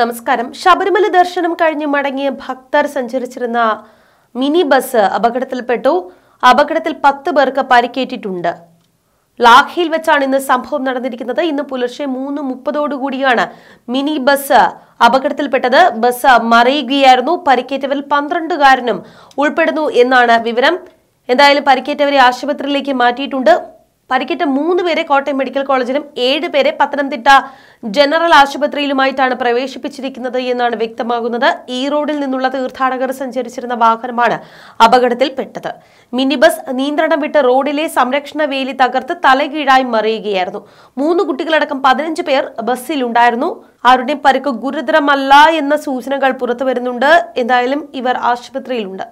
നമസ്കാരം ശബരിമല ദർശനം കഴിഞ്ഞ് മടങ്ങിയ ഭക്തർ സഞ്ചരിച്ചിരുന്ന മിനി ബസ് അപകടത്തിൽപ്പെട്ടു അപകടത്തിൽ പത്ത് പേർക്ക് പരിക്കേറ്റിട്ടുണ്ട് ലാഖയിൽ വെച്ചാണ് ഇന്ന് സംഭവം നടന്നിരിക്കുന്നത് ഇന്ന് പുലർച്ചെ മൂന്ന് മുപ്പതോടുകൂടിയാണ് മിനി ബസ് അപകടത്തിൽപ്പെട്ടത് ബസ് മറിയുകയായിരുന്നു പരിക്കേറ്റവരിൽ പന്ത്രണ്ടുകാരനും ഉൾപ്പെടുന്നു എന്നാണ് വിവരം എന്തായാലും പരിക്കേറ്റവരെ ആശുപത്രിയിലേക്ക് മാറ്റിയിട്ടുണ്ട് പരിക്കേറ്റ മൂന്ന് പേരെ കോട്ടയം മെഡിക്കൽ കോളേജിലും ഏഴ് പേരെ പത്തനംതിട്ട ജനറൽ ആശുപത്രിയിലുമായിട്ടാണ് പ്രവേശിപ്പിച്ചിരിക്കുന്നത് എന്നാണ് വ്യക്തമാകുന്നത് ഈ റോഡിൽ നിന്നുള്ള തീർത്ഥാടകർ സഞ്ചരിച്ചിരുന്ന വാഹനമാണ് അപകടത്തിൽ മിനി ബസ് നിയന്ത്രണം വിട്ട് റോഡിലെ സംരക്ഷണ വേലി തകർത്ത് തലകീഴായി മറിയുകയായിരുന്നു മൂന്ന് കുട്ടികളടക്കം പതിനഞ്ച് പേർ ബസ്സിലുണ്ടായിരുന്നു ആരുടെയും പരിക്ക് ഗുരുതരമല്ല എന്ന സൂചനകൾ പുറത്തു വരുന്നുണ്ട് എന്തായാലും ഇവർ ആശുപത്രിയിലുണ്ട്